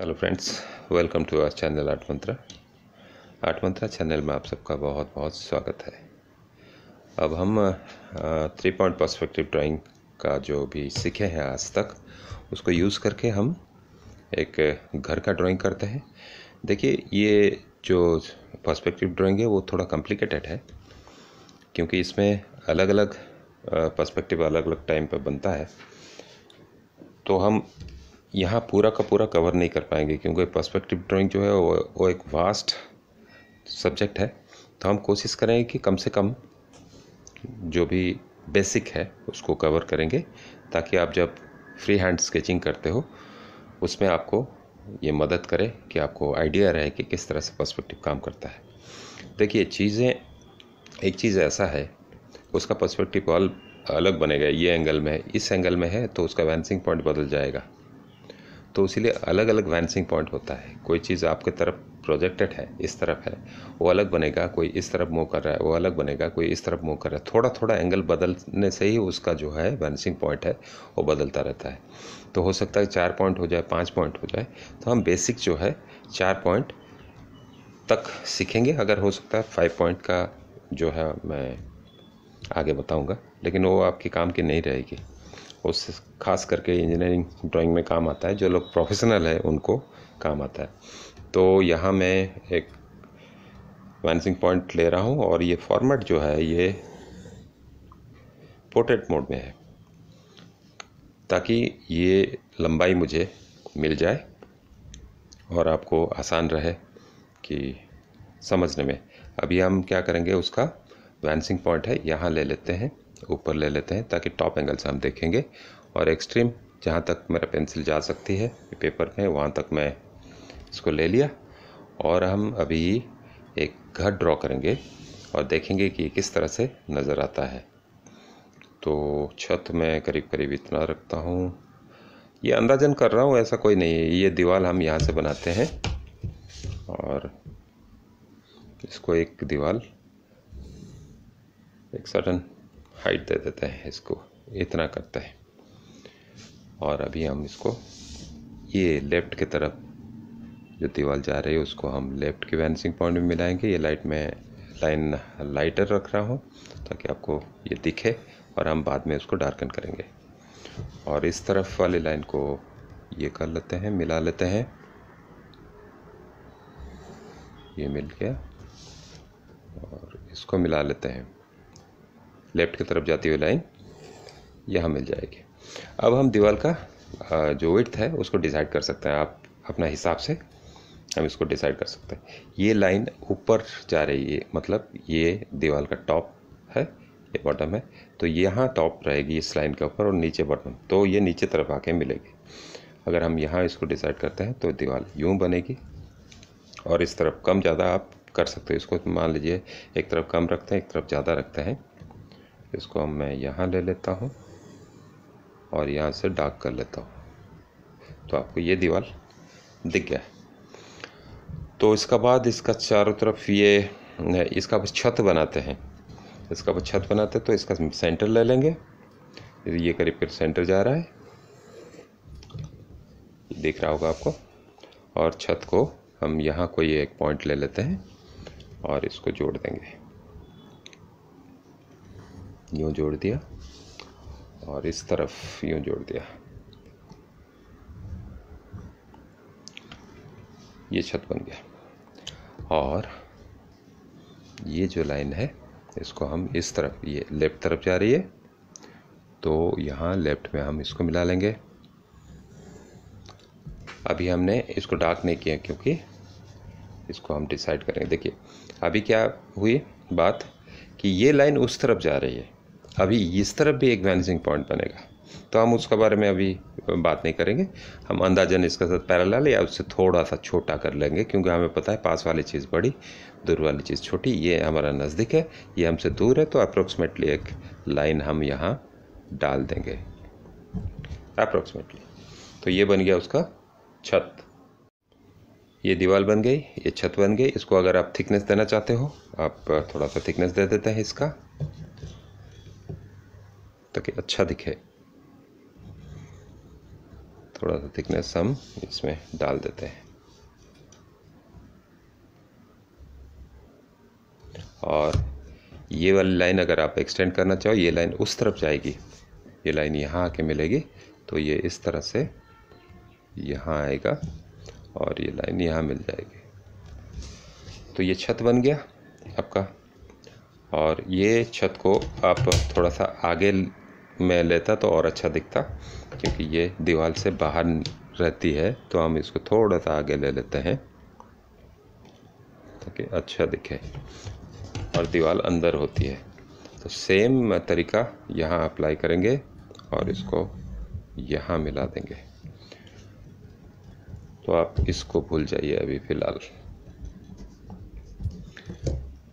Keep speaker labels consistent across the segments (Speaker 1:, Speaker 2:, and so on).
Speaker 1: hello friends welcome to our channel art Mantra आठ मंत्रा channel में आप सबका बहुत बहुत स्वागत है अब हम थ्री पॉइंट पर्सपेक्टिव ड्राइंग का जो भी सीखे हैं आज तक उसको यूज़ करके हम एक घर का ड्राइंग करते हैं देखिए ये जो पर्सपेक्टिव ड्राइंग है वो थोड़ा कॉम्प्लिकेटेड है क्योंकि इसमें अलग अलग पर्सपेक्टिव अलग अलग टाइम पर बनता है तो हम यहाँ पूरा का पूरा कवर नहीं कर पाएंगे क्योंकि पर्सपेक्टिव ड्राइंग जो है वो, वो एक वास्ट सब्जेक्ट है तो हम कोशिश करेंगे कि कम से कम जो भी बेसिक है उसको कवर करेंगे ताकि आप जब फ्री हैंड स्केचिंग करते हो उसमें आपको ये मदद करे कि आपको आइडिया रहे कि किस तरह से पर्सपेक्टिव काम करता है देखिए चीज़ें एक चीज़ ऐसा है उसका पर्सपेक्टिव अल अलग बनेगा ये एंगल में है इस एंगल में है तो उसका वैंसिंग पॉइंट बदल जाएगा तो इसीलिए अलग अलग वैंसिंग पॉइंट होता है कोई चीज़ आपके तरफ प्रोजेक्टेड है इस तरफ है वो अलग बनेगा कोई इस तरफ मूव कर रहा है वो अलग बनेगा कोई इस तरफ मूव कर रहा है थोड़ा थोड़ा एंगल बदलने से ही उसका जो है वैनसिंग पॉइंट है वो बदलता रहता है तो हो सकता है चार पॉइंट हो जाए पाँच पॉइंट हो जाए तो हम बेसिक जो है चार पॉइंट तक सीखेंगे अगर हो सकता है फाइव पॉइंट का जो है मैं आगे बताऊँगा लेकिन वो आपके काम की नहीं रहेगी उस खास करके इंजीनियरिंग ड्राइंग में काम आता है जो लोग प्रोफेशनल है उनको काम आता है तो यहाँ मैं एक वैनसिंग पॉइंट ले रहा हूँ और ये फॉर्मेट जो है ये पोर्ट्रेट मोड में है ताकि ये लंबाई मुझे मिल जाए और आपको आसान रहे कि समझने में अभी हम क्या करेंगे उसका वैंसिंग पॉइंट है यहाँ ले लेते हैं ऊपर ले लेते हैं ताकि टॉप एंगल से हम देखेंगे और एक्सट्रीम जहाँ तक मेरा पेंसिल जा सकती है पेपर में वहाँ तक मैं इसको ले लिया और हम अभी एक घर ड्रॉ करेंगे और देखेंगे कि किस तरह से नज़र आता है तो छत में करीब करीब इतना रखता हूँ ये अंदाजन कर रहा हूँ ऐसा कोई नहीं है ये दीवार हम यहाँ से बनाते हैं और इसको एक दीवार एक सडन हाइट दे देते हैं इसको इतना करते हैं और अभी हम इसको ये लेफ़्ट की तरफ जो दीवार जा रही है उसको हम लेफ़्ट के वैनसिंग पॉइंट में मिलाएंगे ये लाइट में लाइन लाइटर रख रहा हूँ ताकि आपको ये दिखे और हम बाद में उसको डार्कन करेंगे और इस तरफ वाली लाइन को ये कर लेते हैं मिला लेते हैं ये मिल गया और इसको मिला लेते हैं लेफ़्ट की तरफ जाती हुई लाइन यहाँ मिल जाएगी अब हम दीवार का जो विथ है उसको डिसाइड कर सकते हैं आप अपना हिसाब से हम इसको डिसाइड कर सकते हैं ये लाइन ऊपर जा रही है मतलब ये दीवार का टॉप है ये बॉटम है तो यहाँ टॉप रहेगी इस लाइन के ऊपर और नीचे बॉटम तो ये नीचे तरफ आके मिलेगी अगर हम यहाँ इसको डिसाइड करते हैं तो दीवार यूँ बनेगी और इस तरफ कम ज़्यादा आप कर सकते हो इसको मान लीजिए एक तरफ कम रखते हैं एक तरफ ज़्यादा रखते हैं इसको मैं यहाँ ले लेता हूँ और यहाँ से डार्क कर लेता हूँ तो आपको ये दीवार दिख गया तो इसका बाद इसका चारों तरफ ये इसका छत बनाते हैं इसका छत बनाते हैं तो इसका सेंटर ले लेंगे ये करीब करीब सेंटर जा रहा है दिख रहा होगा आपको और छत को हम यहाँ कोई एक पॉइंट ले लेते हैं और इसको जोड़ देंगे यूँ जोड़ दिया और इस तरफ यूँ जोड़ दिया ये छत बन गया और ये जो लाइन है इसको हम इस तरफ ये लेफ़्ट तरफ जा रही है तो यहाँ लेफ़्ट में हम इसको मिला लेंगे अभी हमने इसको डार्क नहीं किया क्योंकि इसको हम डिसाइड करेंगे देखिए अभी क्या हुई बात कि ये लाइन उस तरफ जा रही है अभी इस तरफ भी एक वैनिसिंग पॉइंट बनेगा तो हम उसके बारे में अभी बात नहीं करेंगे हम अंदाजन इसके साथ पैरेलल या उससे थोड़ा सा छोटा कर लेंगे क्योंकि हमें पता है पास वाली चीज़ बड़ी दूर वाली चीज़ छोटी ये हमारा नज़दीक है ये हमसे दूर है तो अप्रोक्सीमेटली एक लाइन हम यहाँ डाल देंगे अप्रोक्सीमेटली तो ये बन गया उसका छत ये दीवार बन गई ये छत बन गई इसको अगर आप थिकनेस देना चाहते हो आप थोड़ा सा थिकनेस दे देते हैं इसका ताकि अच्छा दिखे थोड़ा सा थिकनेस हम इसमें डाल देते हैं और ये वाली लाइन अगर आप एक्सटेंड करना चाहो ये लाइन उस तरफ जाएगी ये लाइन यहाँ आके मिलेगी तो ये इस तरह से यहाँ आएगा और ये लाइन यहाँ मिल जाएगी तो ये छत बन गया आपका और ये छत को आप थोड़ा सा आगे मैं लेता तो और अच्छा दिखता क्योंकि ये दीवार से बाहर रहती है तो हम इसको थोड़ा सा आगे ले लेते हैं ताकि अच्छा दिखे और दीवार अंदर होती है तो सेम तरीका यहाँ अप्लाई करेंगे और इसको यहाँ मिला देंगे तो आप इसको भूल जाइए अभी फ़िलहाल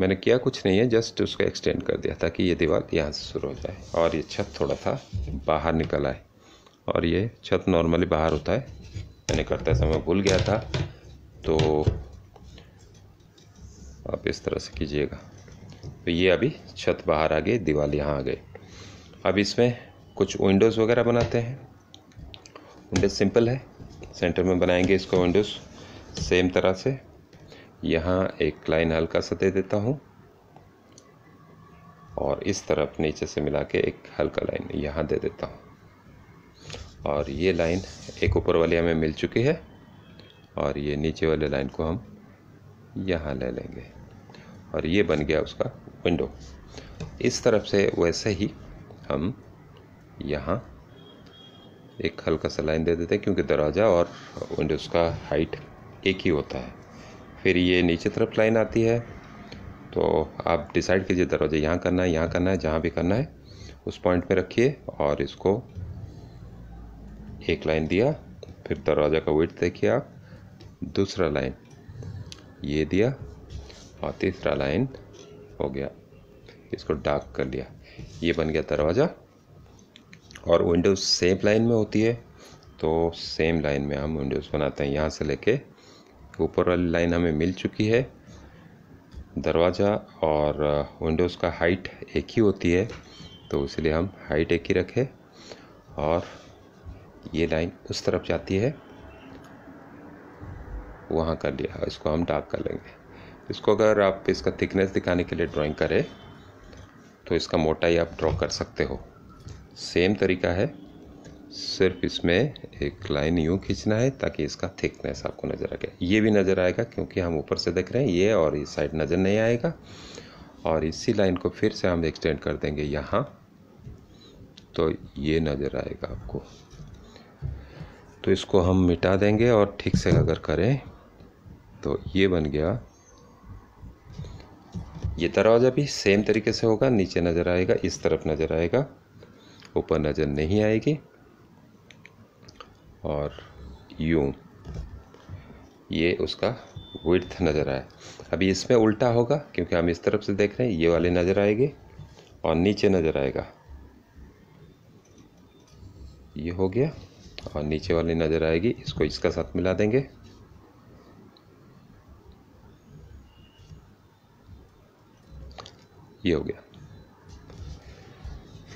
Speaker 1: मैंने किया कुछ नहीं है जस्ट उसको एक्सटेंड कर दिया ताकि ये दीवार यहाँ से शुरू हो जाए और ये छत थोड़ा सा बाहर निकल आए और ये छत नॉर्मली बाहर होता है मैंने करते समय भूल गया था तो आप इस तरह से कीजिएगा तो ये अभी छत बाहर आ गई दीवार यहाँ आ गई अब इसमें कुछ विंडोज़ वगैरह बनाते हैं विंडोज़ सिंपल है सेंटर में बनाएंगे इसको विंडोज़ सेम तरह से यहाँ एक लाइन हल्का सा दे देता हूँ और इस तरफ नीचे से मिला के एक हल्का लाइन यहाँ दे देता हूँ और ये लाइन एक ऊपर वाली हमें मिल चुकी है और ये नीचे वाले लाइन को हम यहाँ ले लेंगे और ये बन गया उसका विंडो इस तरफ से वैसे ही हम यहाँ एक हल्का सा लाइन दे देते हैं क्योंकि दरवाज़ा और विंडोज़ का हाइट एक ही होता है फिर ये नीचे तरफ लाइन आती है तो आप डिसाइड कीजिए दरवाजे यहाँ करना है यहाँ करना है जहाँ भी करना है उस पॉइंट पे रखिए और इसको एक लाइन दिया फिर दरवाज़ा का वेट देखिए आप दूसरा लाइन ये दिया और तीसरा लाइन हो गया इसको डार्क कर लिया ये बन गया दरवाज़ा और विंडोज़ सेम लाइन में होती है तो सेम लाइन में हम विंडोज़ बनाते हैं यहाँ से लेके ऊपर वाली लाइन हमें मिल चुकी है दरवाज़ा और विंडोज़ का हाइट एक ही होती है तो इसलिए हम हाइट एक ही रखें और ये लाइन उस तरफ जाती है वहाँ कर लिया इसको हम डार्क कर लेंगे इसको अगर आप इसका थिकनेस दिखाने के लिए ड्राइंग करें तो इसका मोटाई आप ड्रॉ कर सकते हो सेम तरीका है सिर्फ इसमें एक लाइन यूँ खींचना है ताकि इसका थिकनेस आपको नज़र गया ये भी नज़र आएगा क्योंकि हम ऊपर से देख रहे हैं ये और इस साइड नज़र नहीं आएगा और इसी लाइन को फिर से हम एक्सटेंड कर देंगे यहाँ तो ये नज़र आएगा आपको तो इसको हम मिटा देंगे और ठीक से अगर करें तो ये बन गया ये दरवाज़ा भी सेम तरीके से होगा नीचे नज़र आएगा इस तरफ नज़र आएगा ऊपर नज़र नहीं आएगी और यू ये उसका विर्थ नज़र आया अभी इसमें उल्टा होगा क्योंकि हम इस तरफ से देख रहे हैं ये वाले नज़र आएंगे और नीचे नज़र आएगा ये हो गया और नीचे वाली नज़र आएगी इसको इसका साथ मिला देंगे ये हो गया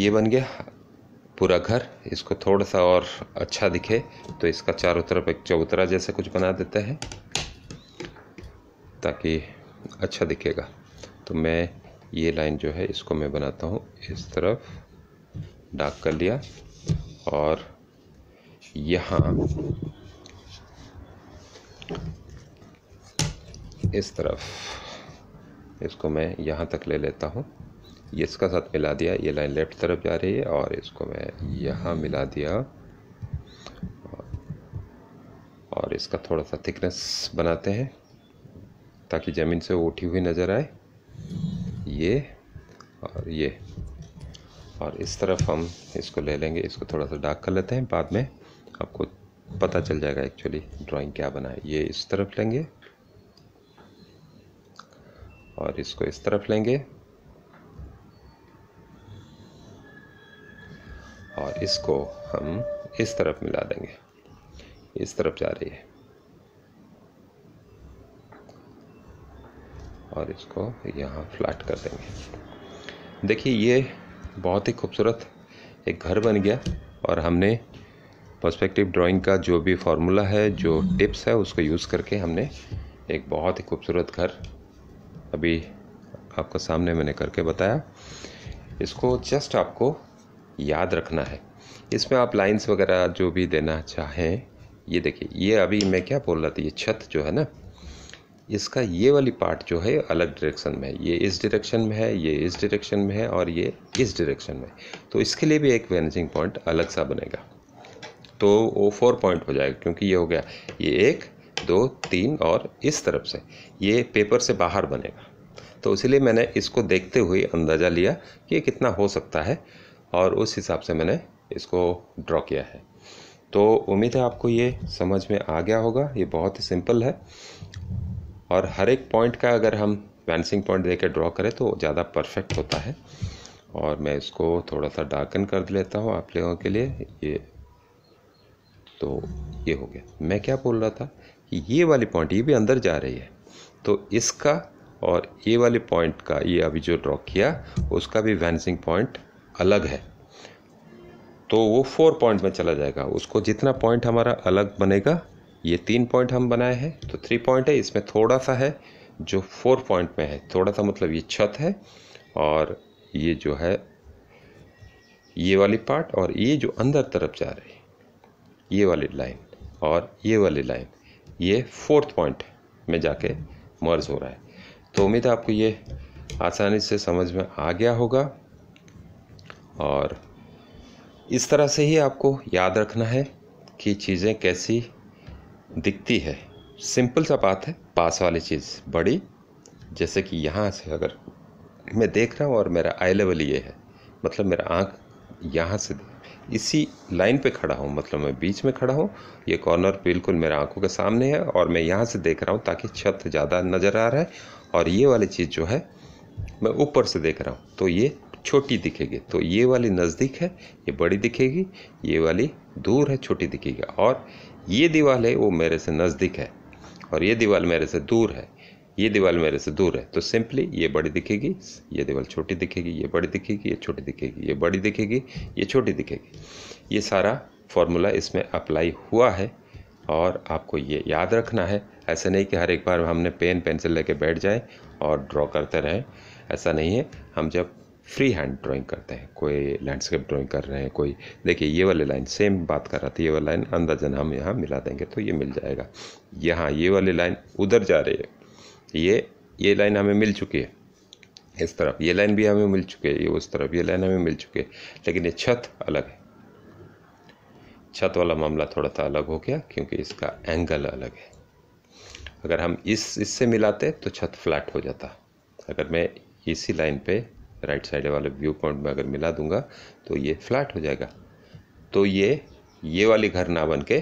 Speaker 1: ये बन गया पूरा घर इसको थोड़ा सा और अच्छा दिखे तो इसका चारों तरफ एक चौतरा जैसे कुछ बना देते हैं ताकि अच्छा दिखेगा तो मैं ये लाइन जो है इसको मैं बनाता हूँ इस तरफ डाक कर लिया और यहाँ इस तरफ इसको मैं यहाँ तक ले लेता हूँ ये इसका साथ मिला दिया ये लाइन लेफ़्ट तरफ जा रही है और इसको मैं यहाँ मिला दिया और इसका थोड़ा सा थिकनेस बनाते हैं ताकि ज़मीन से उठी हुई नज़र आए ये और ये और इस तरफ हम इसको ले लेंगे इसको थोड़ा सा डार्क कर लेते हैं बाद में आपको पता चल जाएगा एक्चुअली ड्राइंग क्या बना है ये इस तरफ लेंगे और इसको इस तरफ लेंगे और इसको हम इस तरफ मिला देंगे इस तरफ जा रही है और इसको यहाँ फ्लैट कर देंगे देखिए ये बहुत ही खूबसूरत एक घर बन गया और हमने पर्सपेक्टिव ड्राइंग का जो भी फार्मूला है जो टिप्स है उसको यूज़ करके हमने एक बहुत ही खूबसूरत घर अभी आपका सामने मैंने करके बताया इसको जस्ट आपको याद रखना है इसमें आप लाइंस वगैरह जो भी देना चाहें ये देखिए ये अभी मैं क्या बोल रहा था ये छत जो है ना इसका ये वाली पार्ट जो है अलग डायरेक्शन में है ये इस डायरेक्शन में है ये इस डायरेक्शन में है और ये इस डायरेक्शन में तो इसके लिए भी एक वेनेसिंग पॉइंट अलग सा बनेगा तो वो फोर पॉइंट हो जाएगा क्योंकि ये हो गया ये एक दो तीन और इस तरफ से ये पेपर से बाहर बनेगा तो इसलिए मैंने इसको देखते हुए अंदाज़ा लिया कि ये कितना हो सकता है और उस हिसाब से मैंने इसको ड्रॉ किया है तो उम्मीद है आपको ये समझ में आ गया होगा ये बहुत ही सिंपल है और हर एक पॉइंट का अगर हम वैंसिंग पॉइंट देकर ड्रॉ करें तो ज़्यादा परफेक्ट होता है और मैं इसको थोड़ा सा डार्कन कर लेता हूँ आप लोगों के लिए ये तो ये हो गया मैं क्या बोल रहा था कि ये वाली पॉइंट ये भी अंदर जा रही है तो इसका और ये वाले पॉइंट का ये अभी जो ड्रॉ किया उसका भी वैंसिंग पॉइंट अलग है तो वो फोर पॉइंट में चला जाएगा उसको जितना पॉइंट हमारा अलग बनेगा ये तीन पॉइंट हम बनाए हैं तो थ्री पॉइंट है इसमें थोड़ा सा है जो फोर पॉइंट में है थोड़ा सा मतलब ये छत है और ये जो है ये वाली पार्ट और ये जो अंदर तरफ जा रही है ये वाली लाइन और ये वाली लाइन ये फोर्थ पॉइंट में जाके मर्ज हो रहा है तो उम्मीद है आपको ये आसानी से समझ में आ गया होगा और इस तरह से ही आपको याद रखना है कि चीज़ें कैसी दिखती है सिंपल सा बात है पास वाली चीज़ बड़ी जैसे कि यहाँ से अगर मैं देख रहा हूँ और मेरा आई लेवल ये है मतलब मेरा आँख यहाँ से इसी लाइन पे खड़ा हूँ मतलब मैं बीच में खड़ा हूँ ये कॉर्नर बिल्कुल मेरे आँखों के सामने है और मैं यहाँ से देख रहा हूँ ताकि छत ज़्यादा नज़र आ रहा है और ये वाली चीज़ जो है मैं ऊपर से देख रहा हूँ तो ये छोटी दिखेगी तो ये वाली नज़दीक है ये बड़ी दिखेगी ये वाली दूर है छोटी दिखेगी और ये दीवार है वो मेरे से नज़दीक है और ये दीवार मेरे से दूर है ये दीवार मेरे से दूर है तो सिंपली ये बड़ी दिखेगी ये दीवार छोटी दिखेगी ये बड़ी दिखेगी ये छोटी दिखेगी ये बड़ी दिखेगी ये छोटी दिखेगी ये सारा फॉर्मूला इसमें अप्लाई हुआ है और आपको ये याद रखना है ऐसा नहीं कि हर एक बार हमने पेन पेंसिल लेके बैठ जाएं और ड्रॉ करते रहें ऐसा नहीं है हम जब फ्री हैंड ड्राइंग करते हैं कोई लैंडस्केप ड्राइंग कर रहे हैं कोई देखिए ये वाले लाइन सेम बात कर रहा था ये वाली लाइन अंदाजन हम यहाँ मिला देंगे तो ये मिल जाएगा यहाँ ये वाली लाइन उधर जा रही है ये ये लाइन हमें मिल चुकी है इस तरफ ये लाइन भी हमें मिल चुकी है ये उस तरफ ये लाइन हमें मिल चुकी है लेकिन ये छत अलग है छत वाला मामला थोड़ा सा अलग हो गया क्योंकि इसका एंगल अलग है अगर हम इस इससे मिलाते तो छत फ्लैट हो जाता अगर मैं इसी लाइन पे राइट साइड वाले व्यू पॉइंट में अगर मिला दूंगा तो ये फ्लैट हो जाएगा तो ये ये वाली घर ना बन के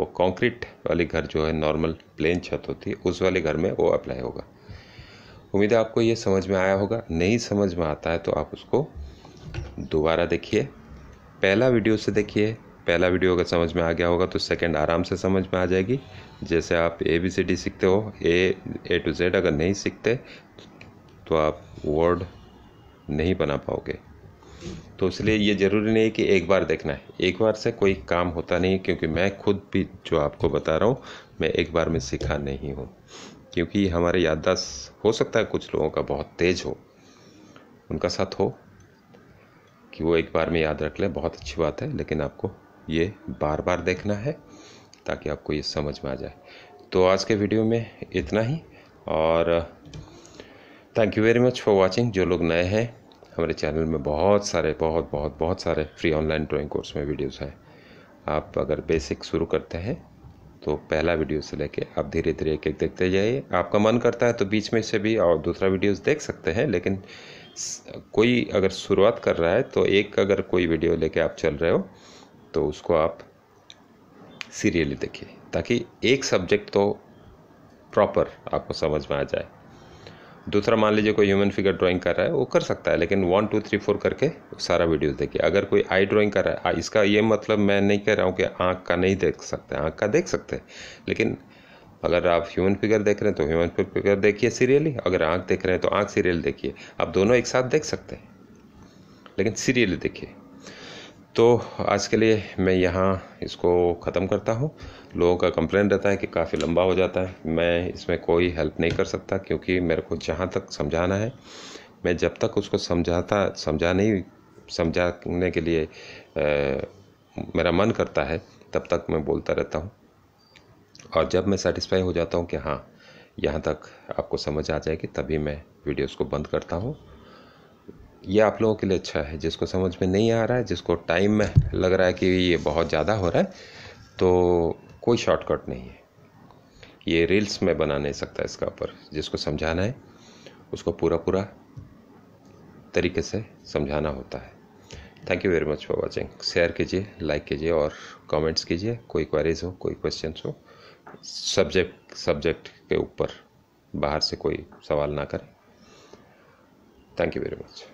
Speaker 1: वो कंक्रीट वाली घर जो है नॉर्मल प्लेन छत होती है उस वाले घर में वो अप्लाई होगा उम्मीद है आपको ये समझ में आया होगा नहीं समझ में आता है तो आप उसको दोबारा देखिए पहला वीडियो से देखिए पहला वीडियो अगर समझ में आ गया होगा तो सेकंड आराम से समझ में आ जाएगी जैसे आप ए बी सी डी सीखते हो ए ए टू जेड अगर नहीं सीखते तो आप वर्ड नहीं बना पाओगे तो इसलिए ये ज़रूरी नहीं कि एक बार देखना है एक बार से कोई काम होता नहीं क्योंकि मैं खुद भी जो आपको बता रहा हूँ मैं एक बार में सीखा नहीं हूँ क्योंकि हमारे याददाश्त हो सकता है कुछ लोगों का बहुत तेज़ हो उनका साथ हो कि वो एक बार में याद रख ले बहुत अच्छी बात है लेकिन आपको ये बार बार देखना है ताकि आपको ये समझ में आ जाए तो आज के वीडियो में इतना ही और thank you very much for watching जो लोग नए हैं हमारे चैनल में बहुत सारे बहुत बहुत बहुत सारे फ्री ऑनलाइन ड्राइंग कोर्स में वीडियोस हैं आप अगर बेसिक शुरू करते हैं तो पहला वीडियो से लेके आप धीरे धीरे एक एक देखते जाइए आपका मन करता है तो बीच में से भी और दूसरा वीडियोस देख सकते हैं लेकिन कोई अगर शुरुआत कर रहा है तो एक अगर कोई वीडियो लेके आप चल रहे हो तो उसको आप सीरियली देखिए ताकि एक सब्जेक्ट तो प्रॉपर आपको समझ में आ जाए दूसरा मान लीजिए कोई ह्यूमन फिगर ड्राइंग कर रहा है वो कर सकता है लेकिन वन टू थ्री फोर करके सारा वीडियो देखिए अगर कोई आई ड्राइंग कर रहा है इसका ये मतलब मैं नहीं कह रहा हूँ कि आँख का नहीं देख सकते आँख का देख सकते लेकिन अगर आप ह्यूमन फिगर देख रहे हैं तो ह्यूमन फिगर देखिए सीरियली अगर आँख देख रहे हैं तो आँख सीरियल देखिए आप दोनों एक साथ देख सकते हैं लेकिन सीरियली देखिए तो आज के लिए मैं यहाँ इसको ख़त्म करता हूँ लोगों का कंप्लेन रहता है कि काफ़ी लंबा हो जाता है मैं इसमें कोई हेल्प नहीं कर सकता क्योंकि मेरे को जहाँ तक समझाना है मैं जब तक उसको समझाता समझा नहीं समझाने के लिए आ, मेरा मन करता है तब तक मैं बोलता रहता हूँ और जब मैं सेटिस्फाई हो जाता हूँ कि हाँ यहाँ तक आपको समझ आ जाएगी तभी मैं वीडियोस को बंद करता हूँ ये आप लोगों के लिए अच्छा है जिसको समझ में नहीं आ रहा है जिसको टाइम में लग रहा है कि ये बहुत ज़्यादा हो रहा है तो कोई शॉर्टकट नहीं है ये रील्स में बना नहीं सकता इसका ऊपर जिसको समझाना है उसको पूरा पूरा तरीके से समझाना होता है thank you very much for watching share कीजिए लाइक कीजिए और कमेंट्स कीजिए कोई क्वारीज हो कोई क्वेश्चन हो सब्जेक्ट सब्जेक्ट के ऊपर बाहर से कोई सवाल ना करें थैंक यू वेरी मच